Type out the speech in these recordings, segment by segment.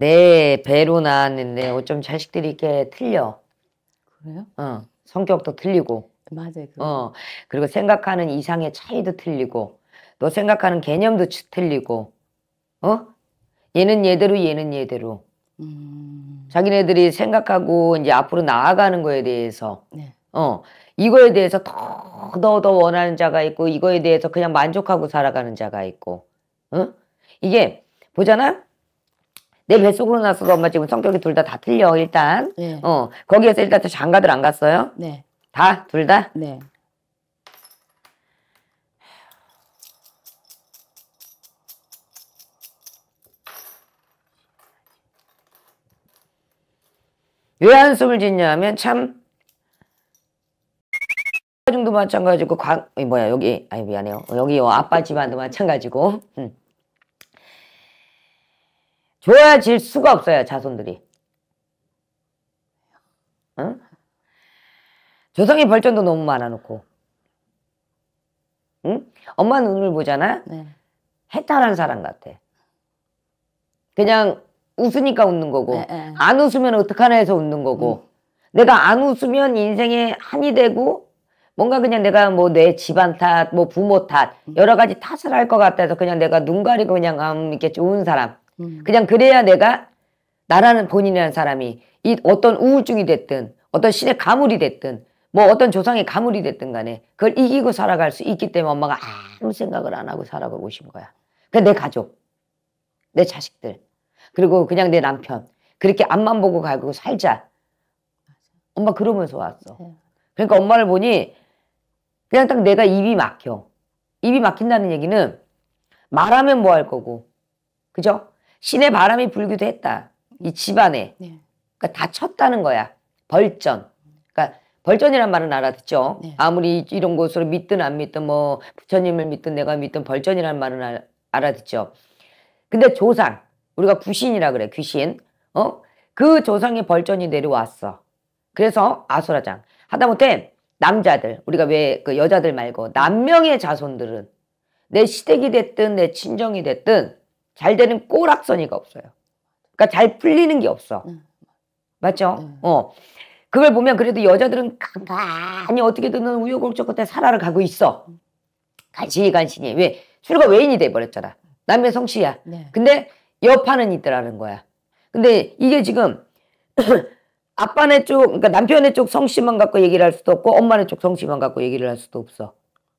내 배로 낳았는데 어쩜 자식들이 이렇게 틀려. 그래요? 어. 성격도 틀리고. 맞아요. 그거. 어. 그리고 생각하는 이상의 차이도 틀리고. 너 생각하는 개념도 틀리고. 어? 얘는 얘대로 얘는 얘대로. 음... 자기네들이 생각하고 이제 앞으로 나아가는 거에 대해서. 네. 어. 이거에 대해서 더더더 더 원하는 자가 있고 이거에 대해서 그냥 만족하고 살아가는 자가 있고. 어? 이게 보잖아? 내 뱃속으로 났어도 엄마 지금 성격이 둘 다다 다 틀려 일단. 네. 어 거기에서 일단 장가들 안 갔어요? 네. 다 둘 다? 네. 왜 한숨을 짓냐면 참 중도 마찬가지고 관 뭐야 여기 아니 미안해요 어, 여기 어, 아빠 집안도 마찬가지고 음. 줘야 질 수가 없어요, 자손들이. 응? 조상의 발전도 너무 많아놓고. 응? 엄마 눈을 보잖아? 네. 해탈한 사람 같아. 그냥 웃으니까 웃는 거고, 네, 네. 안 웃으면 어떡하나 해서 웃는 거고, 음. 내가 안 웃으면 인생에 한이 되고, 뭔가 그냥 내가 뭐 내 집안 탓, 뭐 부모 탓, 음. 여러 가지 탓을 할 것 같아서 그냥 내가 눈 가리고 그냥 음, 이렇게 좋은 사람. 음. 그냥 그래야 내가 나라는 본인이라는 사람이 이 어떤 우울증이 됐든 어떤 신의 가물이 됐든 뭐 어떤 조상의 가물이 됐든 간에 그걸 이기고 살아갈 수 있기 때문에 엄마가 아무 생각을 안 하고 살아가고 오신 거야. 그내 가족, 내 자식들, 그리고 그냥 내 남편 그렇게 앞만 보고 가고 살자. 엄마 그러면서 왔어. 네. 그러니까 엄마를 보니 그냥 딱 내가 입이 막혀. 입이 막힌다는 얘기는 말하면 뭐 할 거고, 그죠? 신의 바람이 불기도 했다. 이 집안에. 네. 그러니까 다 쳤다는 거야. 벌전. 그러니까 벌전이란 말은 알아듣죠. 네. 아무리 이런 곳으로 믿든 안 믿든 뭐 부처님을 믿든 내가 믿든 벌전이란 말은 알, 알아듣죠. 근데 조상 우리가 구신이라 그래 귀신 어그 조상의 벌전이 내려왔어. 그래서 아수라장 하다못해 남자들 우리가 왜 그 여자들 말고 남명의 자손들은 내 시댁이 됐든 내 친정이 됐든 잘 되는 꼬락서니가 없어요. 그러니까 잘 풀리는 게 없어. 응. 맞죠? 응. 어. 그걸 보면 그래도 여자들은 가만히 어떻게든 우여곡절 끝에 살아를 가고 있어. 간신히 간신히. 왜? 술과 외인이 돼버렸잖아. 남의 성씨야. 네. 근데 여파는 있더라는 거야. 근데 이게 지금 아빠네 쪽, 그러니까 남편의 쪽 성씨만 갖고 얘기를 할 수도 없고 엄마네 쪽 성씨만 갖고 얘기를 할 수도 없어.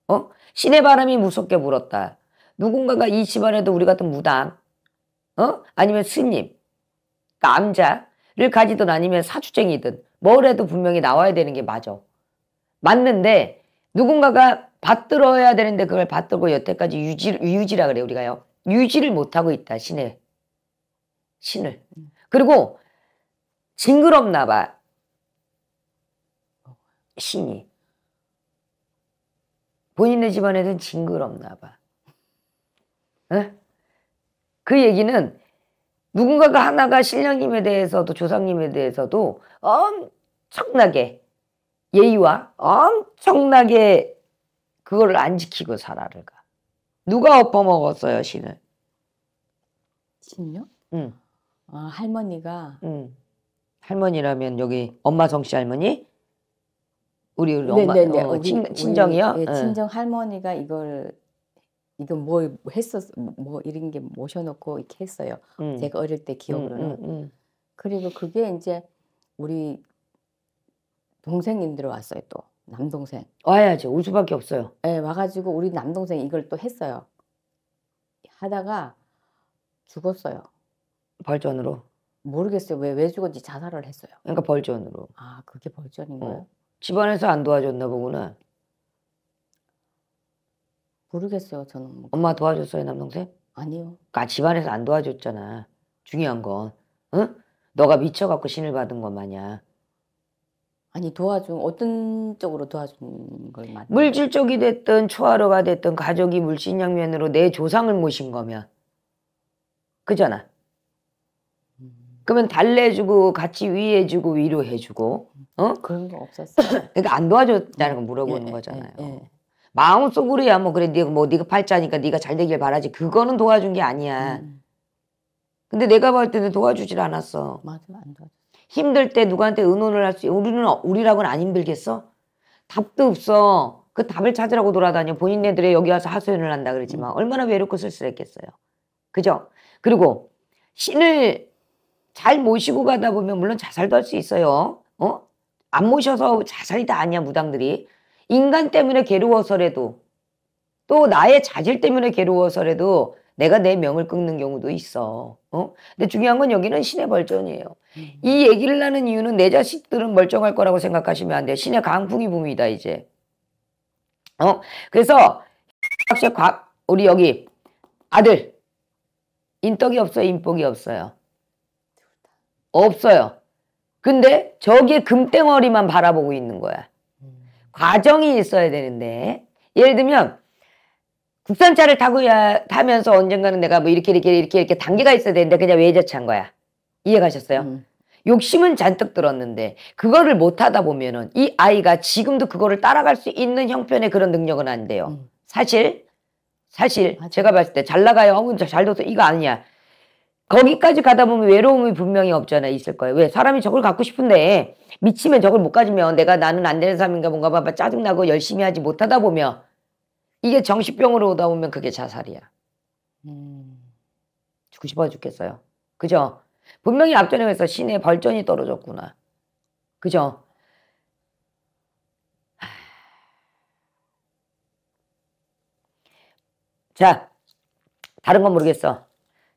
어? 신의 바람이 무섭게 불었다. 누군가가 이 집안에도 우리 같은 무당, 어? 아니면 스님, 남자를 가지든 아니면 사주쟁이든 뭘 해도 분명히 나와야 되는 게 맞아. 맞는데 누군가가 받들어야 되는데 그걸 받들고 여태까지 유지, 유지라 그래 우리가요. 유지를 못하고 있다 신의 신을. 그리고 징그럽나 봐. 신이. 본인의 집안에는 징그럽나 봐. 예? 그 얘기는 누군가가 하나가 신령님에 대해서도 조상님에 대해서도 엄청나게 예의와 엄청나게 그거를 안 지키고 살아를가. 누가 엎어먹었어요 신을? 신요? 응. 아 할머니가. 응. 할머니라면 여기 엄마 정씨 할머니? 우리 우리 엄마 네네네. 어, 친, 정이요 네, 예, 친정 할머니가 이걸 이거 뭐 했었 어뭐 이런 게 모셔놓고 이렇게 했어요. 음. 제가 어릴 때 기억으로는. 음, 음, 음. 그리고 그게 이제 우리 동생님들 왔어요 또 남동생. 와야지올 수밖에 없어요. 예, 네, 와가지고 우리 남동생 이걸 또 했어요. 하다가 죽었어요. 벌전으로. 모르겠어요. 왜 왜 죽었지 는 자살을 했어요. 그러니까 벌전으로. 아 그게 벌전인가요? 어. 집안에서 안 도와줬나 보구나. 모르겠어요, 저는. 뭐. 엄마 도와줬어요, 남동생? 아니요. 아, 집안에서 안 도와줬잖아. 중요한 건. 응? 너가 미쳐갖고 신을 받은 것 마냥. 아니, 도와준, 어떤 쪽으로 도와준 걸 말해? 물질적이 됐든 초하루가 됐든 가족이 물신양면으로 내 조상을 모신 거면. 그잖아. 음. 그러면 달래주고 같이 위해주고 위로해주고 어? 그런 거 없었어. 그러니까 안 도와줬다는 거 음. 물어보는 예, 예, 거잖아요. 예, 예. 마음속으로야 뭐 그래 네가 뭐 네가 팔자니까 네가 잘 되길 바라지 그거는 도와준 게 아니야. 음. 근데 내가 볼 때는 도와주질 않았어. 맞아 안 도와줘. 힘들 때 누구한테 의논을 할 수 우리는 우리라고는 안 힘들겠어? 답도 없어. 그 답을 찾으라고 돌아다녀 본인네들의 여기 와서 하소연을 한다 그러지만 음. 얼마나 외롭고 쓸쓸했겠어요. 그죠? 그리고 신을 잘 모시고 가다 보면 물론 자살도 할 수 있어요. 어? 안 모셔서 자살이 다 아니야 무당들이. 인간 때문에 괴로워서라도 또 나의 자질 때문에 괴로워서라도 내가 내 명을 끊는 경우도 있어. 어? 근데 중요한 건 여기는 신의 벌전이에요. 음. 이 얘기를 하는 이유는 내 자식들은 멀쩡할 거라고 생각하시면 안 돼요. 신의 강풍이 붐이다 이제. 어? 그래서 우리 여기 아들 인덕이 없어요. 인복이 없어요. 없어요. 근데 저기에 금덩어리만 바라보고 있는 거야. 과정이 있어야 되는데 예를 들면 국산차를 타고 야, 타면서 언젠가는 내가 뭐 이렇게 이렇게 이렇게 이렇게 단계가 있어야 되는데 그냥 외제차인 거야. 이해가셨어요? 음. 욕심은 잔뜩 들었는데 그거를 못 하다 보면은 이 아이가 지금도 그거를 따라갈 수 있는 형편의 그런 능력은 안 돼요. 음. 사실 사실 맞아. 제가 봤을 때 잘 나가요. 어, 잘 둬서 이거 아니야. 거기까지 가다 보면 외로움이 분명히 없잖아 있을 거예요. 왜 사람이 저걸 갖고 싶은데 미치면 저걸 못 가지면 내가 나는 안 되는 사람인가 뭔가 봐봐 짜증나고 열심히 하지 못하다 보면 이게 정신병으로 오다 보면 그게 자살이야. 음. 죽고 싶어 죽겠어요. 그죠? 분명히 앞전에서 신의 벌전이 떨어졌구나. 그죠? 자, 다른 건 모르겠어.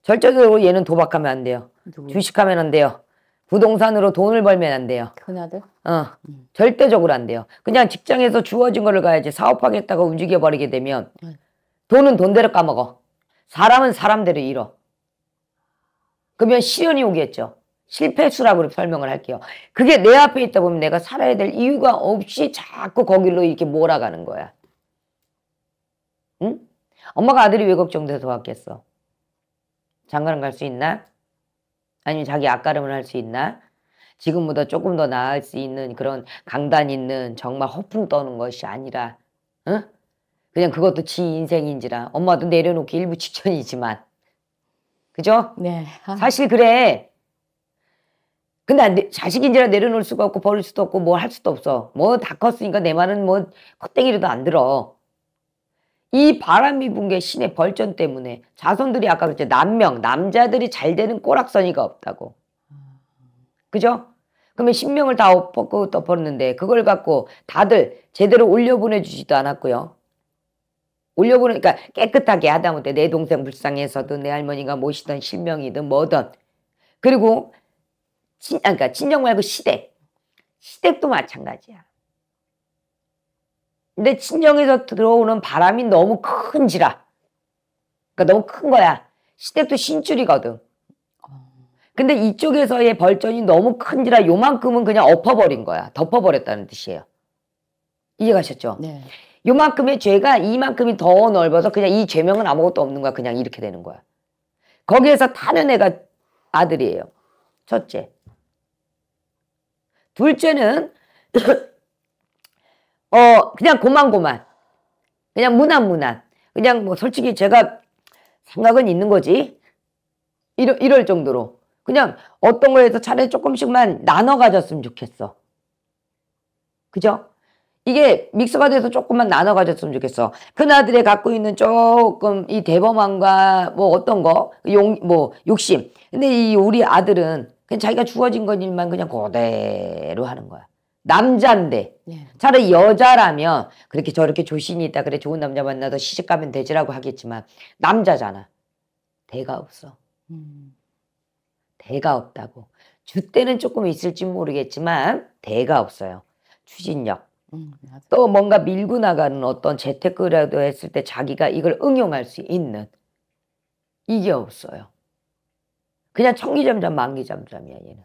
절대적으로 얘는 도박하면 안 돼요. 누구? 주식하면 안 돼요. 부동산으로 돈을 벌면 안 돼요. 큰아들? 어. 음. 절대적으로 안 돼요. 그냥 직장에서 주어진 거를 가야지 사업하겠다고 움직여버리게 되면 네. 돈은 돈대로 까먹어. 사람은 사람대로 잃어. 그러면 시련이 오겠죠. 실패수라고 설명을 할게요. 그게 내 앞에 있다 보면 내가 살아야 될 이유가 없이 자꾸 거길로 이렇게 몰아가는 거야. 응? 엄마가 아들이 왜 걱정돼서 왔겠어? 장가는 갈수 있나? 아니면 자기 앞가름을 할 수 있나? 지금보다 조금 더 나을 수 있는 그런 강단 있는 정말 허풍 떠는 것이 아니라 응? 어? 그냥 그것도 지 인생인지라 엄마도 내려놓기 일부 직전이지만 그죠? 네. 사실 그래. 근데 자식인지라 내려놓을 수가 없고 버릴 수도 없고 뭐 할 수도 없어. 뭐 다 컸으니까 내 말은 뭐 콧대기로도 안 들어. 이 바람이 분 게 신의 벌전 때문에 자손들이 아까 그랬죠. 남명, 남자들이 잘 되는 꼬락서니가 없다고. 그죠? 그러면 신명을 다엎고 덮었는데 그걸 갖고 다들 제대로 올려보내주지도 않았고요. 올려보내니까 그러니까 깨끗하게 하다못해 내 동생 불쌍해서도 내 할머니가 모시던 신명이든 뭐든 그리고 친, 아, 그러니까 친정 말고 시댁 시댁도 마찬가지야. 근데 친정에서 들어오는 바람이 너무 큰지라. 그러니까 너무 큰 거야. 시댁도 신줄이거든. 어. 근데 이쪽에서의 벌전이 너무 큰지라 요만큼은 그냥 엎어버린 거야. 덮어버렸다는 뜻이에요. 이해가셨죠? 네. 요만큼의 죄가 이만큼이 더 넓어서 그냥 이 죄명은 아무것도 없는 거야. 그냥 이렇게 되는 거야. 거기에서 타는 애가 아들이에요. 첫째. 둘째는 어, 그냥 고만고만. 그냥 무난무난. 그냥 뭐 솔직히 제가 생각은 있는 거지. 이럴, 이럴 정도로. 그냥 어떤 거에서 차라리 조금씩만 나눠 가졌으면 좋겠어. 그죠? 이게 믹스가 돼서 조금만 나눠 가졌으면 좋겠어. 그나들이 갖고 있는 조금 이 대범함과 뭐 어떤 거, 용, 뭐 욕심. 근데 이 우리 아들은 그냥 자기가 주어진 것만 그냥 그대로 하는 거야. 남자인데 예. 차라리 여자라면 그렇게 저렇게 조신이 있다 그래 좋은 남자 만나서 시집 가면 되지라고 하겠지만 남자잖아 대가 없어 음. 대가 없다고 주때는 조금 있을지 모르겠지만 대가 없어요 추진력 음, 또 뭔가 밀고 나가는 어떤 재테크라도 했을 때 자기가 이걸 응용할 수 있는 이게 없어요 그냥 청기점점 만기점점이야 얘는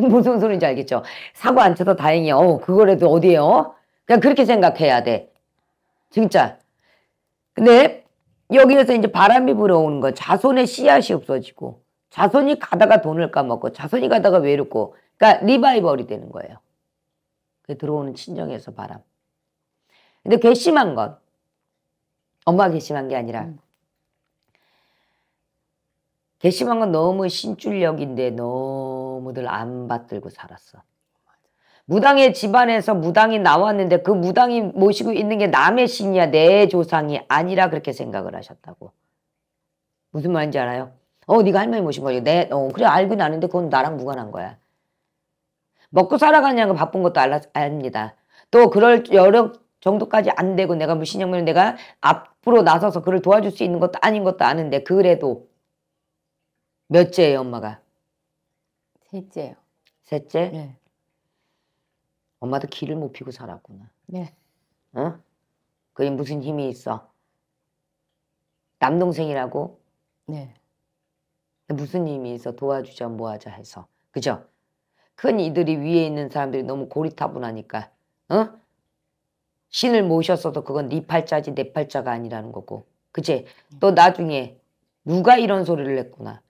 무슨 소리인지 알겠죠? 사고 안 쳐서 다행이야. 어, 그거라도 어디에요? 그냥 그렇게 생각해야 돼. 진짜. 근데 여기에서 이제 바람이 불어오는 거좌손의 씨앗이 없어지고 좌손이 가다가 돈을 까먹고 좌손이 가다가 외롭고 그러니까 리바이벌이 되는 거예요. 그 들어오는 친정에서 바람. 근데 괘씸한 건 엄마가 괘씸한 게 아니라 음. 괘씸한 건 너무 신줄력인데 너무 너무들 안 받들고 살았어. 무당의 집안에서 무당이 나왔는데 그 무당이 모시고 있는 게 남의 신이야 내 조상이 아니라 그렇게 생각을 하셨다고. 무슨 말인지 알아요? 어 네가 할머니 모신 거지. 내, 어 그래 알고 나는데 그건 나랑 무관한 거야. 먹고 살아가냐고 바쁜 것도 알라, 압니다. 또 그럴 여력 정도까지 안 되고 내가 무신형면 뭐 내가 앞으로 나서서 그를 도와줄 수 있는 것도 아닌 것도 아는데 그래도 몇째예요 엄마가 셋째요. 셋째? 네. 엄마도 길을 못 피고 살았구나. 네. 어? 그게 무슨 힘이 있어? 남동생이라고? 네. 무슨 힘이 있어? 도와주자 뭐하자 해서. 그죠? 큰 이들이 위에 있는 사람들이 너무 고리타분하니까. 어? 신을 모셨어도 그건 네 팔자지 내 팔자가 아니라는 거고. 그치? 네. 또 나중에 누가 이런 소리를 냈구나.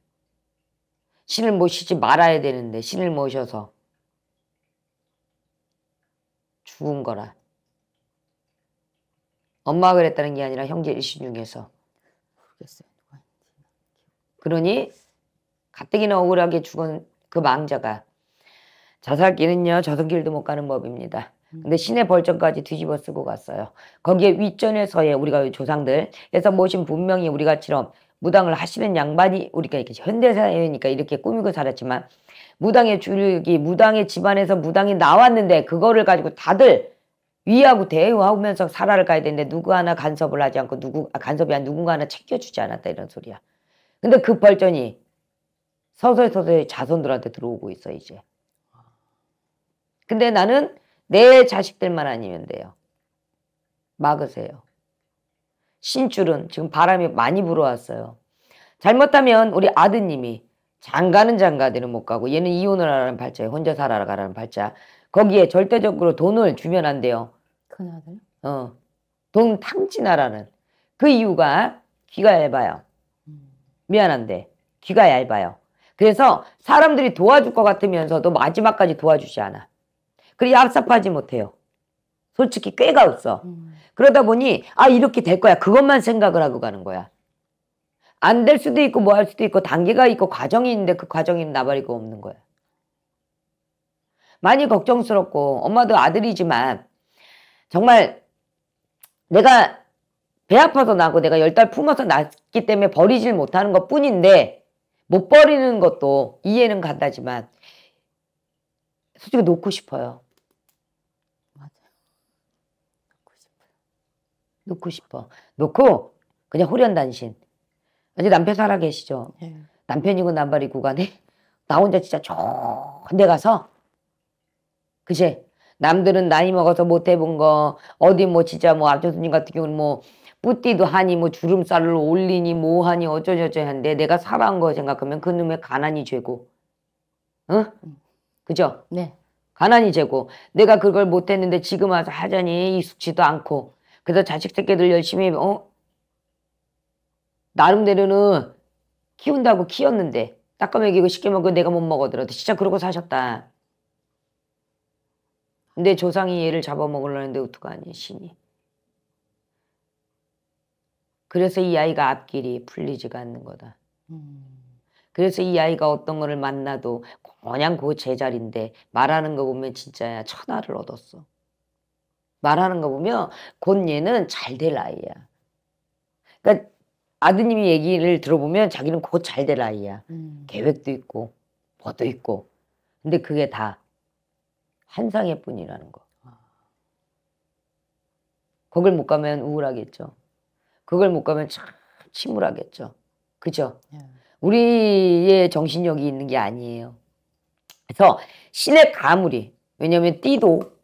신을 모시지 말아야 되는데 신을 모셔서 죽은 거라. 엄마가 그랬다는 게 아니라 형제 일신 중에서. 그러니 가뜩이나 억울하게 죽은 그 망자가 자살길은요 저승길도 못 가는 법입니다. 근데 음. 신의 벌전까지 뒤집어 쓰고 갔어요. 거기에 윗전에서의 우리가 조상들 그래서 모신 분명히 우리가처럼 무당을 하시는 양반이 우리가 이렇게 현대사회니까 이렇게 꾸미고 살았지만 무당의 주력이 무당의 집안에서 무당이 나왔는데 그거를 가지고 다들 위하고 대우하면서 살아를 가야 되는데 누구 하나 간섭을 하지 않고 누구 아, 간섭이 아 누군가 하나 챙겨주지 않았다 이런 소리야. 근데 그 발전이 서서히 서서히 자손들한테 들어오고 있어 이제. 근데 나는 내 자식들만 아니면 돼요. 막으세요. 신줄은 지금 바람이 많이 불어왔어요. 잘못하면 우리 아드님이 장가는 장가대는 못 가고 얘는 이혼을 하라는 발자에 혼자 살아 가라는 발자 거기에 절대적으로 돈을 주면 안 돼요. 큰아들? 어. 돈 탕진하라는 그 이유가 귀가 얇아요. 음. 미안한데 귀가 얇아요. 그래서 사람들이 도와줄 것 같으면서도 마지막까지 도와주지 않아. 그리고 얍삽하지 못해요. 솔직히 꾀가 없어. 음. 그러다 보니 아 이렇게 될 거야. 그것만 생각을 하고 가는 거야. 안 될 수도 있고 뭐 할 수도 있고 단계가 있고 과정이 있는데 그과정이나발이고 없는 거야. 많이 걱정스럽고 엄마도 아들이지만 정말 내가 배 아파서 나고 내가 열 달 품어서 낳기 때문에 버리질 못하는 것 뿐인데 못 버리는 것도 이해는 간다지만 솔직히 놓고 싶어요. 놓고 싶어. 놓고 그냥 호련단신. 이제 남편 살아 계시죠. 네. 예. 남편이고 남발이 구간에 나 혼자 진짜 좋은데 가서 그제 남들은 나이 먹어서 못 해본 거 어디 뭐 진짜 뭐 앞조수님 같은 경우는 뭐 뿌띠도 하니 뭐 주름살을 올리니 뭐 하니 어쩌저쩌 한데 내가 살아온 거 생각하면 그놈의 가난이 죄고 응? 음. 그죠? 네. 가난이 죄고 내가 그걸 못했는데 지금 와서 하자니 익숙지도 않고 그래서 자식 새끼들 열심히 어 나름대로는 키운다고 키웠는데 닦아 먹이고 쉽게 먹고 내가 못 먹어들어도 진짜 그러고 사셨다. 근데 조상이 얘를 잡아먹으려는데 어떡하니 신이. 그래서 이 아이가 앞길이 풀리지가 않는 거다. 음. 그래서 이 아이가 어떤 거를 만나도 그냥 그 제자리인데 말하는 거 보면 진짜 야 천하를 얻었어. 말하는 거 보면 곧 얘는 잘 될 아이야. 그러니까 아드님이 얘기를 들어보면 자기는 곧 잘 될 아이야. 음. 계획도 있고 버도 있고. 근데 그게 다환상의 뿐이라는 거. 그걸 아. 못 가면 우울하겠죠. 그걸 못 가면 참 침울하겠죠. 그죠? 예. 우리의 정신력이 있는 게 아니에요. 그래서 신의 가물이 왜냐하면 띠도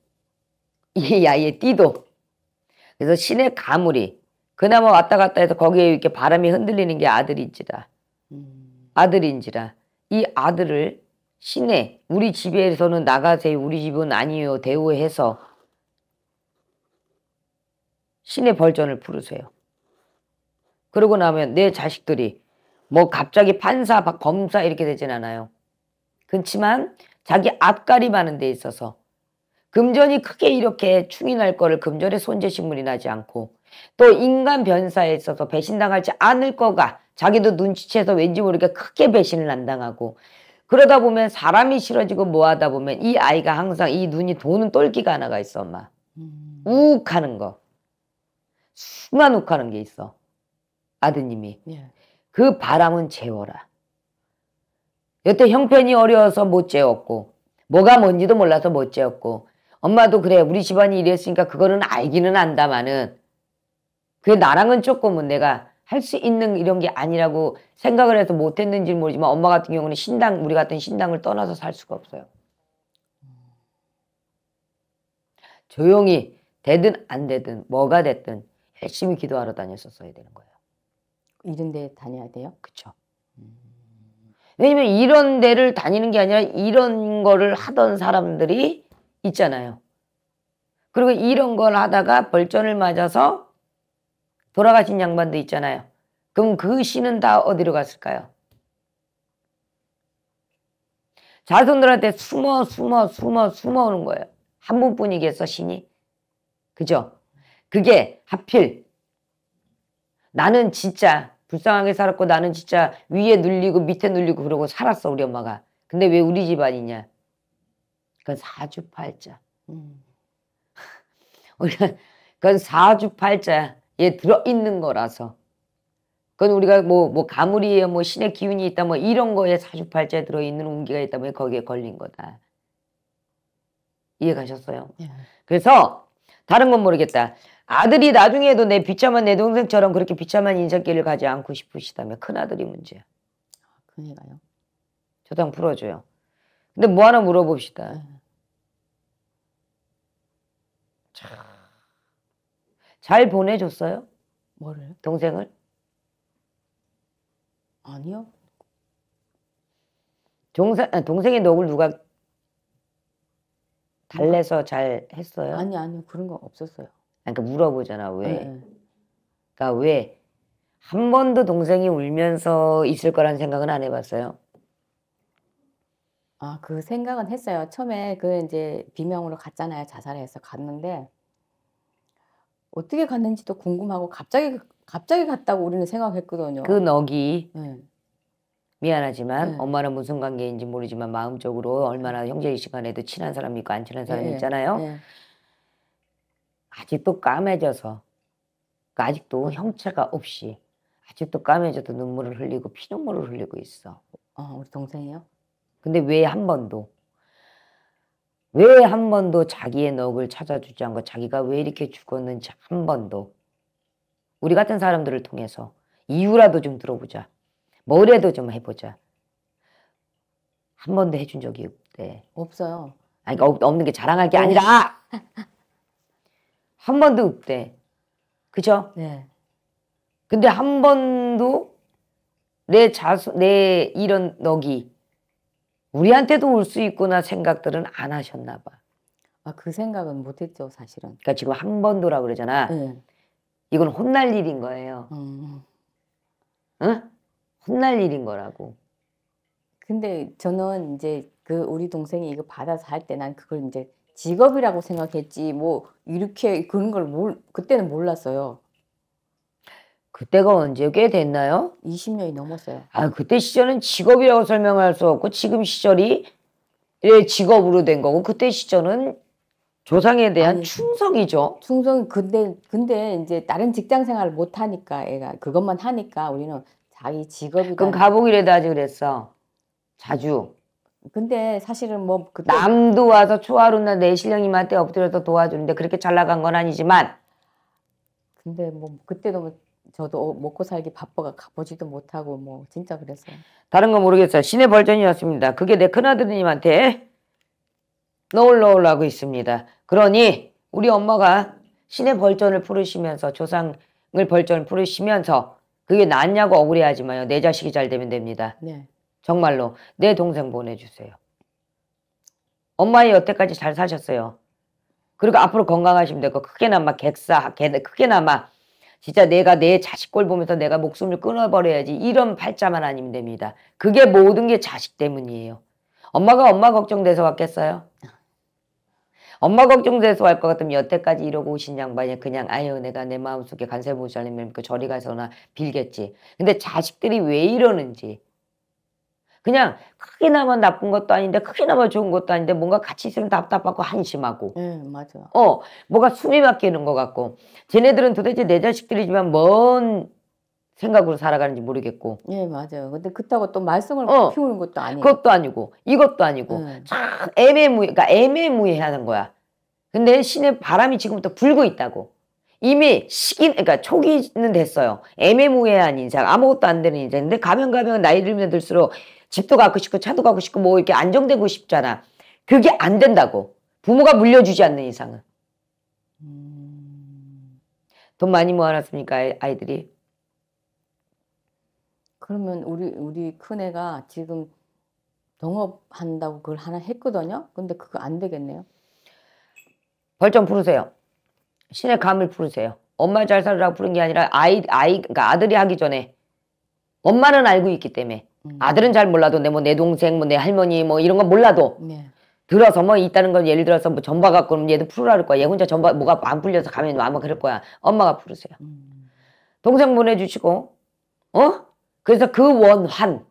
이야의 띠도 그래서 신의 가물이 그나마 왔다 갔다 해서 거기에 이렇게 바람이 흔들리는 게 아들인지라 음. 아들인지라 이 아들을 신의 우리 집에서는 나가세요 우리 집은 아니요 대우해서 신의 벌전을 부르세요. 그러고 나면 내 자식들이 뭐 갑자기 판사, 검사 이렇게 되진 않아요. 그렇지만 자기 앞가림 하는 데 있어서 금전이 크게 이렇게 충인할 거를 금전에 손재신물이 나지 않고 또 인간 변사에 있어서 배신당하지 않을 거가 자기도 눈치채서 왠지 모르게 크게 배신을 안 당하고 그러다 보면 사람이 싫어지고 뭐하다 보면 이 아이가 항상 이 눈이 도는 똘끼가 하나가 있어 엄마 음. 욱하는 거 순간 욱하는 게 있어 아드님이 예. 그 바람은 재워라 여태 형편이 어려워서 못 재웠고 뭐가 뭔지도 몰라서 못 재웠고 엄마도 그래 우리 집안이 이랬으니까 그거는 알기는 안다마는 그게 나랑은 조금은 내가 할 수 있는 이런 게 아니라고 생각을 해서 못했는지 모르지만 엄마 같은 경우는 신당 우리 같은 신당을 떠나서 살 수가 없어요. 조용히 되든 안 되든 뭐가 됐든 열심히 기도하러 다녔었어야 되는 거예요. 이런 데 다녀야 돼요? 그쵸. 왜냐면 이런 데를 다니는 게 아니라 이런 거를 하던 사람들이 있잖아요. 그리고 이런 걸 하다가 벌전을 맞아서 돌아가신 양반도 있잖아요. 그럼 그 신은 다 어디로 갔을까요? 자손들한테 숨어 숨어 숨어 숨어오는 거예요. 한 분뿐이겠어 신이? 그죠? 그게 하필 나는 진짜 불쌍하게 살았고 나는 진짜 위에 눌리고 밑에 눌리고 그러고 살았어 우리 엄마가. 근데 왜 우리 집안이냐? 그건 사주팔자. 음. 우리가 그건 사주팔자에 들어 있는 거라서. 그건 우리가 뭐, 뭐, 가물이에요, 뭐, 신의 기운이 있다, 뭐, 이런 거에 사주팔자에 들어있는 운기가 있다면 뭐 거기에 걸린 거다. 이해가셨어요? 예. 그래서, 다른 건 모르겠다. 아들이 나중에도 내 비참한 내 동생처럼 그렇게 비참한 인생길을 가지 않고 싶으시다면 큰아들이 문제야. 아, 그니까요. 저도 한번 풀어줘요. 근데 뭐 하나 물어봅시다. 예. 잘 보내줬어요? 뭐를? 동생을? 아니요. 동생, 아, 동생의 녹을 누가 달래서 잘 했어요? 아니 아니 그런 거 없었어요. 아, 그러니까 물어보잖아 왜? 네. 네. 그러니까 왜 한 번도 동생이 울면서 있을 거라 생각은 안 해봤어요? 아그 생각은 했어요. 처음에 그 인제 비명으로 갔잖아요. 자살해서 갔는데 어떻게 갔는지도 궁금하고 갑자기 갑자기 갔다고 우리는 생각했거든요. 그 넋이 네. 미안하지만 예. 엄마랑 무슨 관계인지 모르지만 마음적으로 얼마나 네. 형제의시 간에도 친한 사람이 있고 안 친한 사람이 예 있잖아요. 예. 아직도 까매져서 그러니까 아직도 어. 형체가 없이 아직도 까매져도 눈물을 흘리고 피눈물을 흘리고 있어. 어 우리 동생이요? 근데 왜 한 번도 왜 한 번도 자기의 넋을 찾아주지 않고 자기가 왜 이렇게 죽었는지 한 번도 우리 같은 사람들을 통해서 이유라도 좀 들어보자. 뭐라도 좀 해보자. 한 번도 해준 적이 없대. 없어요. 아니 그러니까 없는 게 자랑할 게 아니라 한 번도 없대. 그죠? 네. 근데 한 번도 내 자수 내 이런 넋이 우리한테도 올 수 있구나 생각들은 안 하셨나 봐. 아, 그 생각은 못했죠, 사실은. 그러니까 지금 한 번도라 그러잖아. 네. 이건 혼날 일인 거예요. 음. 응? 혼날 일인 거라고. 근데 저는 이제 그 우리 동생이 이거 받아서 할 때 난 그걸 이제 직업이라고 생각했지 뭐 이렇게 그런 걸 몰, 그때는 몰랐어요. 그때가 언제 꽤 됐나요? 20년이 넘었어요. 아, 그때 시절은 직업이라고 설명할 수 없고 지금 시절이 예, 직업으로 된 거고 그때 시절은 조상에 대한 아니, 충성이죠. 충성이 근데 근데 이제 다른 직장 생활을 못 하니까 애가 그것만 하니까 우리는 자기 직업이 그럼 가봉이라도 하지 그랬어. 자주. 근데 사실은 뭐 그때... 남도 와서 초하루나 내 신령님한테 엎드려서 도와주는데 그렇게 잘 나간 건 아니지만 근데 뭐 그때 도무 뭐 저도 어, 먹고 살기 바빠가 가보지도 못하고 뭐 진짜 그랬어요. 다른 건 모르겠어요. 신의 벌전이었습니다. 그게 내 큰아드님한테 너울너울 하고 있습니다. 그러니 우리 엄마가 신의 벌전을 풀으시면서 조상을 벌전을 풀으시면서 그게 낫냐고 억울해하지 마요. 내 자식이 잘 되면 됩니다. 네. 정말로 내 동생 보내주세요. 엄마의 여태까지 잘 사셨어요. 그리고 앞으로 건강하시면 되고 크게나마 객사 크게나마 진짜 내가 내 자식 꼴 보면서 내가 목숨을 끊어버려야지 이런 팔자만 아니면 됩니다. 그게 모든 게 자식 때문이에요. 엄마가 엄마 걱정돼서 왔겠어요? 엄마 걱정돼서 할것 같으면 여태까지 이러고 오신 양반이 그냥 아유 내가 내 마음속에 간세보살님을 믿 그 저리 가서나 빌겠지. 근데 자식들이 왜 이러는지 그냥 크게나면 나쁜 것도 아닌데 크게나면 좋은 것도 아닌데 뭔가 같이 있으면 답답하고 한심하고 예 맞아 어 뭐가 숨이 막히는 것 같고 쟤네들은 도대체 내 자식들이지만 뭔 생각으로 살아가는지 모르겠고 예 맞아요 근데 그렇다고 또 말썽을 어, 피우는 것도 아니고 그것도 아니고 이것도 아니고 예. 애매무해 그러니까 애매무해하는 거야 근데 신의 바람이 지금부터 불고 있다고 이미 시기 그러니까 초기는 됐어요 애매무해한 인생 아무것도 안 되는 인생인데 가면 가면 나이 들면 들수록 집도 갖고 싶고 차도 갖고 싶고 뭐 이렇게 안정되고 싶잖아. 그게 안 된다고. 부모가 물려주지 않는 이상은. 음. 돈 많이 모아놨습니까 아이들이? 그러면 우리 우리 큰 애가 지금 농업한다고 그걸 하나 했거든요. 근데 그거 안 되겠네요. 벌점 부르세요. 신의 감을 부르세요. 엄마 잘 살으라고 부른 게 아니라 아이 아이 그러니까 아들이 하기 전에 엄마는 알고 있기 때문에 음. 아들은 잘 몰라도 내 뭐내 뭐 동생 뭐 내 할머니 뭐 이런 건 몰라도 네. 들어서 뭐 있다는 건 예를 들어서 뭐 전바 갖고 그럼 얘도 풀어라할 거야 얘 혼자 전바 뭐가 안 풀려서 가면 뭐 아마 그럴 거야 엄마가 풀으세요 음. 동생 보내주시고 어 그래서 그 원환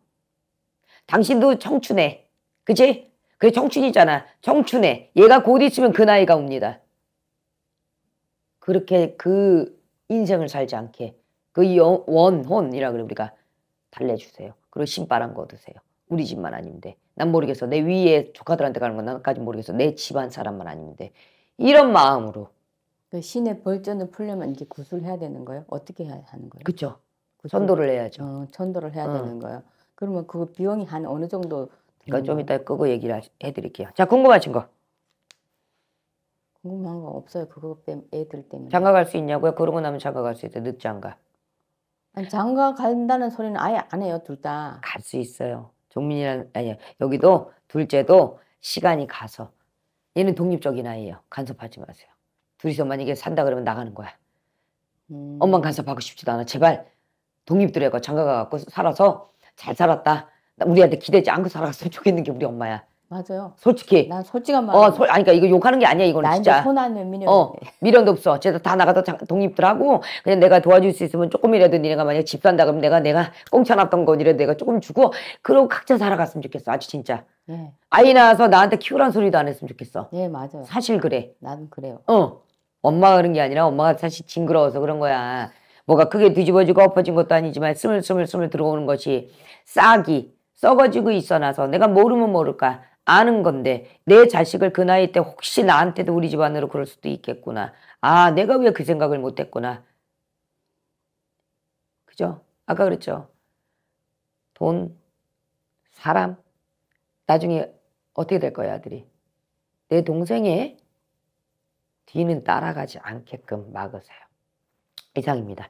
당신도 청춘해 그치 그게 청춘이잖아 청춘해 얘가 곧 있으면 그 나이가 옵니다 그렇게 그 인생을 살지 않게 그 원혼이라 그래 우리가 달래주세요. 그리고 신바람 거두세요. 우리 집만 아닌데난 모르겠어. 내 위에 조카들한테 가는 건 나까지 모르겠어. 내 집안 사람만 아닌데 이런 마음으로. 그 신의 벌전을 풀려면 이제 구슬해야 되는 거예요? 어떻게 해야 하는 거예요? 그렇죠. 전도를 해야죠. 어, 전도를 해야 어. 되는 거예요. 그러면 그 비용이 한 어느 정도? 그러니까 좀 이따 그거 얘기를 해드릴게요. 자 궁금하신 거. 궁금한 거 없어요. 그거 때에 애들 때문에. 장가 갈 수 있냐고요? 그러고 나면 장가 갈 수 있어요. 늦장가. 장가 간다는 소리는 아예 안 해요, 둘 다. 갈 수 있어요. 종민이랑 아니 여기도 둘째도 시간이 가서 얘는 독립적인 아이예요. 간섭하지 마세요. 둘이서 만약에 산다 그러면 나가는 거야. 음. 엄만 간섭하고 싶지도 않아. 제발 독립들애고 장가가 갖고 살아서 잘 살았다. 우리한테 기대지 않고 살아갔으면 좋겠는 게 우리 엄마야. 맞아요. 솔직히. 난 솔직한 말. 어, 소, 아니, 그러니까 이거 욕하는 게 아니야, 이거는 진짜. 손안 미련. 어, 미련도 없어. 쟤도 다 나가서 독립들 하고, 그냥 내가 도와줄 수 있으면 조금이라도 니네가 만약에 집 산다 그러면 내가, 내가 꽁쳐놨던 거니라도 내가 조금 주고, 그러고 각자 살아갔으면 좋겠어. 아주 진짜. 네. 아이 낳아서 나한테 키우란 소리도 안 했으면 좋겠어. 예, 네, 맞아요. 사실 그래. 나는 그래요. 어. 엄마가 그런 게 아니라 엄마가 사실 징그러워서 그런 거야. 뭐가 크게 뒤집어지고 엎어진 것도 아니지만 스물스물스물 들어오는 것이 싹이 썩어지고 있어나서 내가 모르면 모를까 아는 건데 내 자식을 그 나이 때 혹시 나한테도 우리 집안으로 그럴 수도 있겠구나. 아 내가 왜 그 생각을 못했구나. 그죠? 아까 그랬죠. 돈, 사람, 나중에 어떻게 될 거야 아들이. 내 동생의 뒤는 따라가지 않게끔 막으세요. 이상입니다.